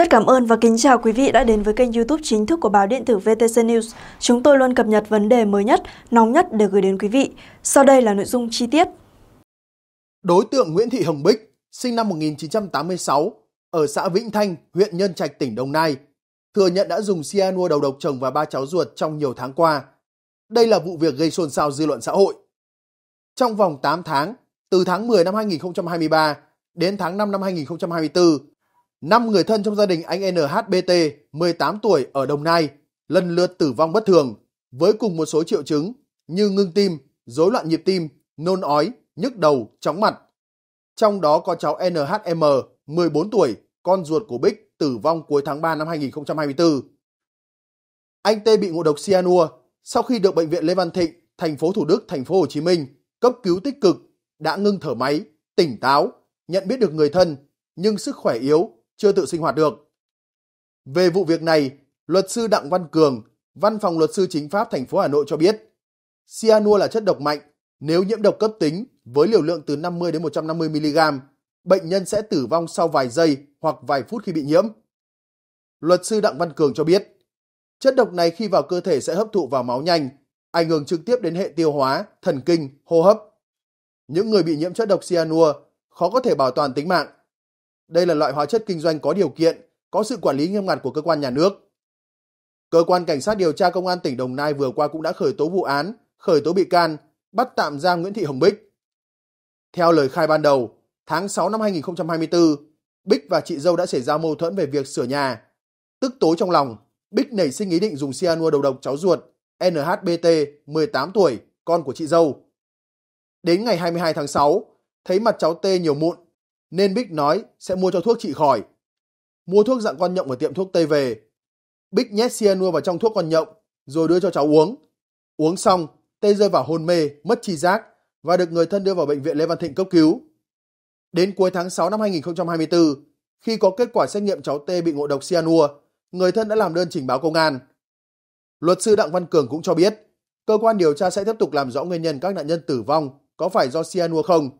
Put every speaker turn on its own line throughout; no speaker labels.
Rất cảm ơn và kính chào quý vị đã đến với kênh youtube chính thức của báo điện tử VTC News. Chúng tôi luôn cập nhật vấn đề mới
nhất, nóng nhất để gửi đến quý vị. Sau đây là nội dung chi tiết. Đối tượng Nguyễn Thị Hồng Bích, sinh năm 1986, ở xã Vĩnh Thanh, huyện Nhân Trạch, tỉnh Đồng Nai, thừa nhận đã dùng cyanua đầu độc chồng và ba cháu ruột trong nhiều tháng qua. Đây là vụ việc gây xôn xao dư luận xã hội. Trong vòng 8 tháng, từ tháng 10 năm 2023 đến tháng 5 năm 2024, 5 người thân trong gia đình anh NHBT, 18 tuổi ở Đồng Nai, lần lượt tử vong bất thường với cùng một số triệu chứng như ngưng tim, rối loạn nhịp tim, nôn ói, nhức đầu, chóng mặt. Trong đó có cháu NHM, 14 tuổi, con ruột của Bích tử vong cuối tháng 3 năm 2024. Anh T bị ngộ độc cyanua sau khi được bệnh viện Lê Văn Thịnh, thành phố Thủ Đức, thành phố Hồ Chí Minh cấp cứu tích cực, đã ngưng thở máy, tỉnh táo, nhận biết được người thân nhưng sức khỏe yếu chưa tự sinh hoạt được. Về vụ việc này, luật sư Đặng Văn Cường, Văn phòng luật sư chính pháp thành phố Hà Nội cho biết, cyanua là chất độc mạnh, nếu nhiễm độc cấp tính với liều lượng từ 50 đến 150 mg, bệnh nhân sẽ tử vong sau vài giây hoặc vài phút khi bị nhiễm. Luật sư Đặng Văn Cường cho biết, chất độc này khi vào cơ thể sẽ hấp thụ vào máu nhanh, ảnh hưởng trực tiếp đến hệ tiêu hóa, thần kinh, hô hấp. Những người bị nhiễm chất độc cyanua khó có thể bảo toàn tính mạng đây là loại hóa chất kinh doanh có điều kiện, có sự quản lý nghiêm ngặt của cơ quan nhà nước. Cơ quan cảnh sát điều tra công an tỉnh Đồng Nai vừa qua cũng đã khởi tố vụ án, khởi tố bị can, bắt tạm giam Nguyễn Thị Hồng Bích. Theo lời khai ban đầu, tháng 6 năm 2024, Bích và chị dâu đã xảy ra mâu thuẫn về việc sửa nhà. Tức tối trong lòng, Bích nảy sinh ý định dùng cyanua đầu độc cháu ruột NHBT 18 tuổi, con của chị dâu. Đến ngày 22 tháng 6, thấy mặt cháu T nhiều mụn nên Bích nói sẽ mua cho thuốc trị khỏi. Mua thuốc dạng con nhộng ở tiệm thuốc Tây về. Bích nhét cyanua vào trong thuốc con nhộng rồi đưa cho cháu uống. Uống xong, Tê rơi vào hôn mê, mất tri giác và được người thân đưa vào bệnh viện Lê Văn Thịnh cấp cứu. Đến cuối tháng 6 năm 2024, khi có kết quả xét nghiệm cháu Tê bị ngộ độc cyanua, người thân đã làm đơn trình báo công an. Luật sư Đặng Văn Cường cũng cho biết, cơ quan điều tra sẽ tiếp tục làm rõ nguyên nhân các nạn nhân tử vong có phải do cyanua không,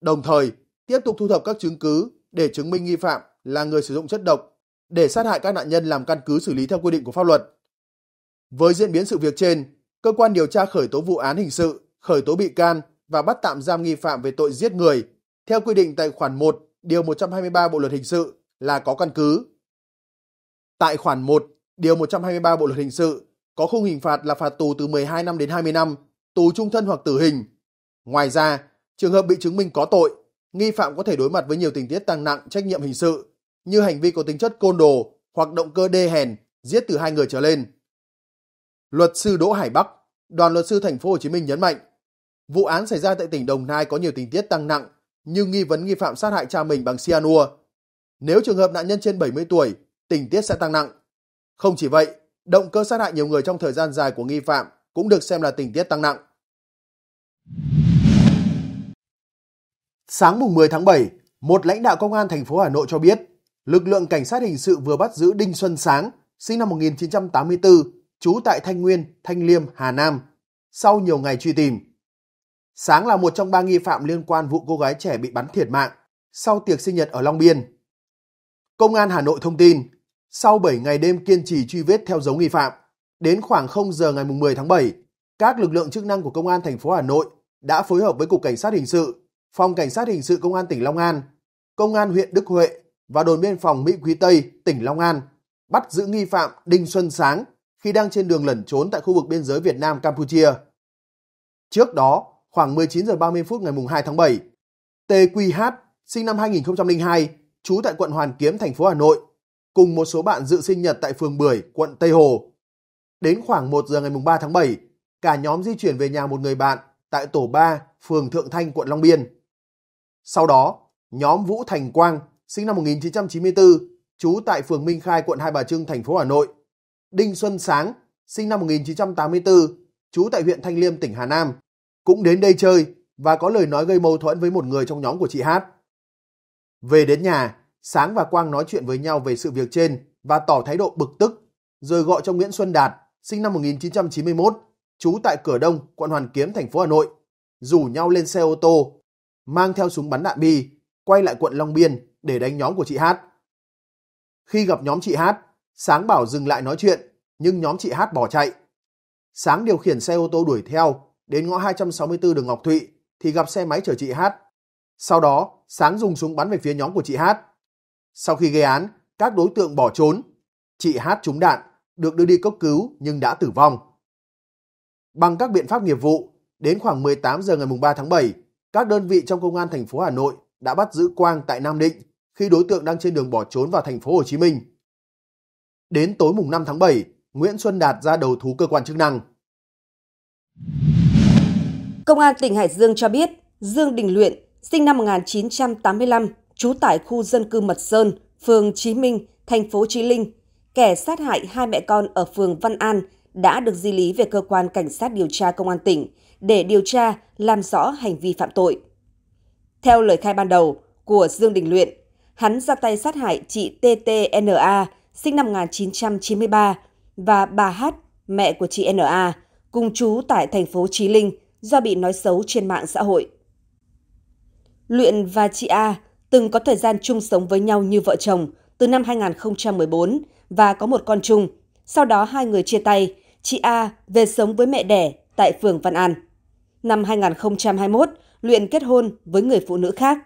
đồng thời tiếp tục thu thập các chứng cứ để chứng minh nghi phạm là người sử dụng chất độc để sát hại các nạn nhân làm căn cứ xử lý theo quy định của pháp luật. Với diễn biến sự việc trên, cơ quan điều tra khởi tố vụ án hình sự, khởi tố bị can và bắt tạm giam nghi phạm về tội giết người theo quy định tại khoản 1, điều 123 Bộ luật hình sự là có căn cứ. Tại khoản 1, điều 123 Bộ luật hình sự có khung hình phạt là phạt tù từ 12 năm đến 20 năm, tù trung thân hoặc tử hình. Ngoài ra, trường hợp bị chứng minh có tội nghi phạm có thể đối mặt với nhiều tình tiết tăng nặng trách nhiệm hình sự như hành vi có tính chất côn đồ hoặc động cơ đê hèn giết từ hai người trở lên. Luật sư Đỗ Hải Bắc, đoàn luật sư thành phố Hồ Chí Minh nhấn mạnh, vụ án xảy ra tại tỉnh Đồng Nai có nhiều tình tiết tăng nặng như nghi vấn nghi phạm sát hại cha mình bằng cyanua. Nếu trường hợp nạn nhân trên 70 tuổi, tình tiết sẽ tăng nặng. Không chỉ vậy, động cơ sát hại nhiều người trong thời gian dài của nghi phạm cũng được xem là tình tiết tăng nặng. Sáng mùng 10 tháng 7, một lãnh đạo công an thành phố Hà Nội cho biết, lực lượng cảnh sát hình sự vừa bắt giữ Đinh Xuân Sáng, sinh năm 1984, trú tại Thanh Nguyên, Thanh Liêm, Hà Nam, sau nhiều ngày truy tìm. Sáng là một trong ba nghi phạm liên quan vụ cô gái trẻ bị bắn thiệt mạng sau tiệc sinh nhật ở Long Biên. Công an Hà Nội thông tin, sau 7 ngày đêm kiên trì truy vết theo dấu nghi phạm, đến khoảng 0 giờ ngày 10 tháng 7, các lực lượng chức năng của Công an thành phố Hà Nội đã phối hợp với Cục Cảnh sát Hình sự Phòng Cảnh sát Hình sự Công an tỉnh Long An, Công an huyện Đức Huệ và đồn biên phòng Mỹ Quý Tây, tỉnh Long An bắt giữ nghi phạm Đinh Xuân Sáng khi đang trên đường lẩn trốn tại khu vực biên giới Việt Nam Campuchia. Trước đó, khoảng 19 giờ 30 phút ngày 2 tháng 7, TQH sinh năm 2002, trú tại quận Hoàn Kiếm, thành phố Hà Nội, cùng một số bạn dự sinh nhật tại phường Bưởi, quận Tây Hồ. Đến khoảng 1 giờ ngày 3 tháng 7, cả nhóm di chuyển về nhà một người bạn tại tổ 3, phường Thượng Thanh, quận Long Biên. Sau đó, nhóm Vũ Thành Quang, sinh năm 1994, trú tại phường Minh Khai, quận Hai Bà Trưng, thành phố Hà Nội. Đinh Xuân Sáng, sinh năm 1984, trú tại huyện Thanh Liêm, tỉnh Hà Nam, cũng đến đây chơi và có lời nói gây mâu thuẫn với một người trong nhóm của chị Hát. Về đến nhà, Sáng và Quang nói chuyện với nhau về sự việc trên và tỏ thái độ bực tức, rồi gọi cho Nguyễn Xuân Đạt, sinh năm 1991, trú tại cửa Đông, quận Hoàn Kiếm, thành phố Hà Nội, rủ nhau lên xe ô tô mang theo súng bắn đạn bi, quay lại quận Long Biên để đánh nhóm của chị Hát. Khi gặp nhóm chị Hát, Sáng bảo dừng lại nói chuyện, nhưng nhóm chị Hát bỏ chạy. Sáng điều khiển xe ô tô đuổi theo, đến ngõ 264 đường Ngọc Thụy thì gặp xe máy chở chị Hát. Sau đó, Sáng dùng súng bắn về phía nhóm của chị Hát. Sau khi gây án, các đối tượng bỏ trốn. Chị Hát trúng đạn, được đưa đi cấp cứu nhưng đã tử vong. Bằng các biện pháp nghiệp vụ, đến khoảng 18 giờ ngày 3 tháng 7, các đơn vị trong công an thành phố Hà Nội đã bắt giữ Quang tại Nam Định khi đối tượng đang trên đường bỏ trốn vào thành phố Hồ Chí Minh. Đến tối mùng 5 tháng 7, Nguyễn Xuân Đạt ra đầu thú cơ quan chức năng.
Công an tỉnh Hải Dương cho biết Dương Đình Luyện, sinh năm 1985, trú tại khu dân cư Mật Sơn, phường Chí Minh, thành phố Chí Linh, kẻ sát hại hai mẹ con ở phường Văn An đã được di lý về cơ quan cảnh sát điều tra công an tỉnh để điều tra, làm rõ hành vi phạm tội. Theo lời khai ban đầu của Dương Đình Luyện, hắn ra tay sát hại chị TTNA, sinh năm 1993, và bà H, mẹ của chị NA, cùng chú tại thành phố Chí Linh do bị nói xấu trên mạng xã hội. Luyện và chị A từng có thời gian chung sống với nhau như vợ chồng từ năm 2014 và có một con chung. Sau đó hai người chia tay, chị A về sống với mẹ đẻ tại phường Văn An. Năm 2021, Luyện kết hôn với người phụ nữ khác.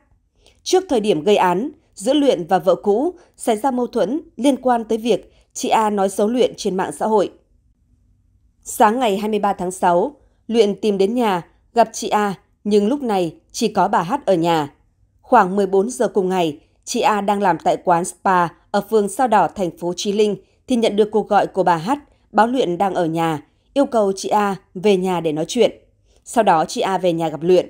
Trước thời điểm gây án, giữa Luyện và vợ cũ xảy ra mâu thuẫn liên quan tới việc chị A nói xấu Luyện trên mạng xã hội. Sáng ngày 23 tháng 6, Luyện tìm đến nhà, gặp chị A, nhưng lúc này chỉ có bà Hát ở nhà. Khoảng 14 giờ cùng ngày, chị A đang làm tại quán spa ở phường Sao Đỏ, thành phố Chí Linh thì nhận được cuộc gọi của bà Hát báo Luyện đang ở nhà, yêu cầu chị A về nhà để nói chuyện. Sau đó chị A về nhà gặp Luyện.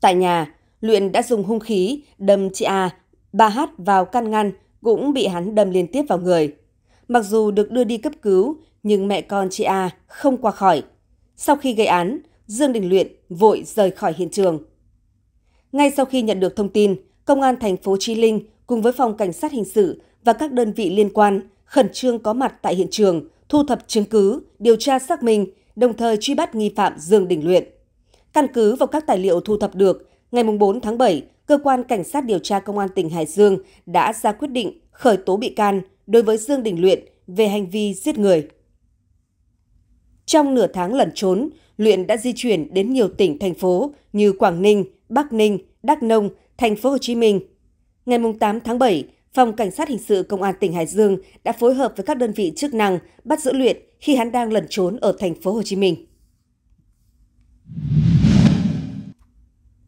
Tại nhà, Luyện đã dùng hung khí đâm chị A, bà Hát vào căn ngăn cũng bị hắn đâm liên tiếp vào người. Mặc dù được đưa đi cấp cứu, nhưng mẹ con chị A không qua khỏi. Sau khi gây án, Dương Đình Luyện vội rời khỏi hiện trường. Ngay sau khi nhận được thông tin, Công an thành phố Chi Linh cùng với phòng cảnh sát hình sự và các đơn vị liên quan khẩn trương có mặt tại hiện trường, thu thập chứng cứ, điều tra xác minh đồng thời truy bắt nghi phạm Dương Đình Luyện. Căn cứ vào các tài liệu thu thập được, ngày 4 tháng 7, Cơ quan Cảnh sát điều tra Công an tỉnh Hải Dương đã ra quyết định khởi tố bị can đối với Dương Đình Luyện về hành vi giết người. Trong nửa tháng lẩn trốn, Luyện đã di chuyển đến nhiều tỉnh, thành phố như Quảng Ninh, Bắc Ninh, Đắk Nông, Thành phố Hồ Chí Minh. Ngày 8 tháng 7, Phòng Cảnh sát Hình sự Công an tỉnh Hải Dương đã phối hợp với các đơn vị chức năng bắt giữ Luyện khi hắn đang lẩn trốn ở thành phố Hồ Chí Minh.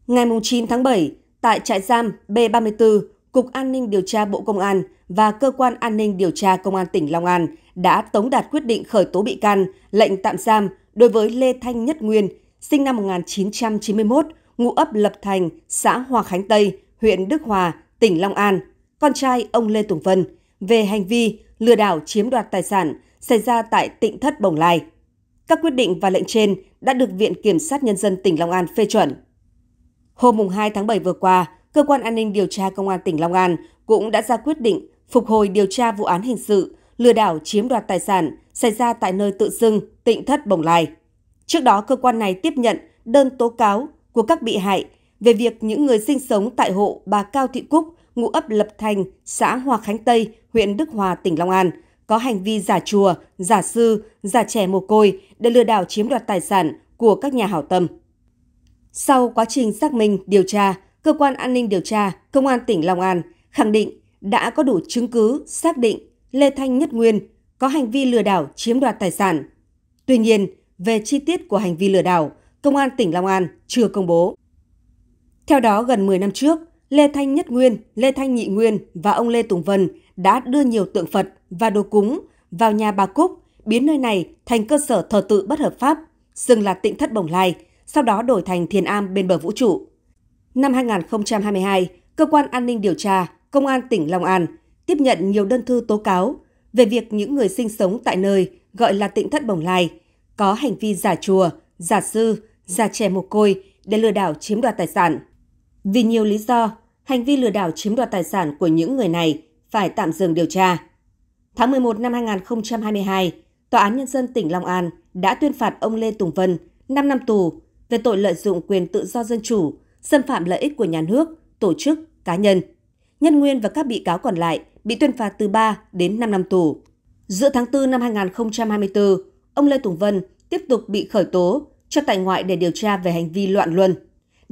Ngày 9 tháng 7, tại trại giam B34, Cục An ninh điều tra Bộ Công an và Cơ quan An ninh điều tra Công an tỉnh Long An đã tống đạt quyết định khởi tố bị can, lệnh tạm giam đối với Lê Thanh Nhất Nguyên, sinh năm 1991, ngụ ấp Lập Thành, xã Hòa Khánh Tây, huyện Đức Hòa, tỉnh Long An con trai ông Lê Tùng Vân về hành vi lừa đảo chiếm đoạt tài sản xảy ra tại tỉnh Thất Bồng Lai. Các quyết định và lệnh trên đã được Viện Kiểm sát Nhân dân tỉnh Long An phê chuẩn. Hôm 2 tháng 7 vừa qua, Cơ quan An ninh Điều tra Công an tỉnh Long An cũng đã ra quyết định phục hồi điều tra vụ án hình sự lừa đảo chiếm đoạt tài sản xảy ra tại nơi tự xưng tỉnh Thất Bồng Lai. Trước đó, cơ quan này tiếp nhận đơn tố cáo của các bị hại về việc những người sinh sống tại hộ bà Cao Thị Cúc, ngụ ấp Lập Thành, xã Hòa Khánh Tây, huyện Đức Hòa, tỉnh Long An, có hành vi giả chùa, giả sư, giả trẻ mồ côi để lừa đảo chiếm đoạt tài sản của các nhà hảo tâm. Sau quá trình xác minh, điều tra, Cơ quan An ninh Điều tra, Công an tỉnh Long An khẳng định đã có đủ chứng cứ xác định Lê Thanh Nhất Nguyên có hành vi lừa đảo chiếm đoạt tài sản. Tuy nhiên, về chi tiết của hành vi lừa đảo, Công an tỉnh Long An chưa công bố. Theo đó, gần 10 năm trước, Lê Thanh Nhất Nguyên, Lê Thanh Nhị Nguyên và ông Lê Tùng Vân đã đưa nhiều tượng Phật và đồ cúng vào nhà bà Cúc, biến nơi này thành cơ sở thờ tự bất hợp pháp, xưng là tịnh thất Bồng Lai, sau đó đổi thành Thiền Am bên bờ vũ trụ. Năm 2022, Cơ quan An ninh Điều tra, Công an tỉnh Long An tiếp nhận nhiều đơn thư tố cáo về việc những người sinh sống tại nơi gọi là tịnh thất Bồng Lai có hành vi giả chùa, giả sư, giả trẻ mồ côi để lừa đảo chiếm đoạt tài sản. Vì nhiều lý do, hành vi lừa đảo chiếm đoạt tài sản của những người này phải tạm dừng điều tra. Tháng 11 năm 2022, Tòa án Nhân dân tỉnh Long An đã tuyên phạt ông Lê Tùng Vân 5 năm tù về tội lợi dụng quyền tự do dân chủ, xâm phạm lợi ích của nhà nước, tổ chức, cá nhân. Nhân Nguyên và các bị cáo còn lại bị tuyên phạt từ 3 đến 5 năm tù. Giữa tháng 4 năm 2024, ông Lê Tùng Vân tiếp tục bị khởi tố cho tại ngoại để điều tra về hành vi loạn luân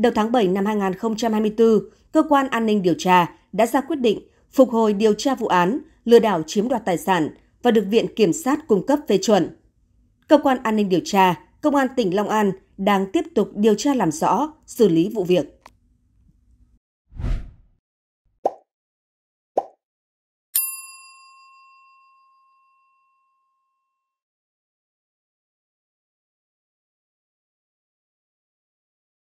đầu tháng 7 năm 2024, cơ quan an ninh điều tra đã ra quyết định phục hồi điều tra vụ án lừa đảo chiếm đoạt tài sản và được Viện Kiểm sát cung cấp phê chuẩn. Cơ quan an ninh điều tra, Công an tỉnh Long An đang tiếp tục điều tra làm rõ, xử lý vụ việc.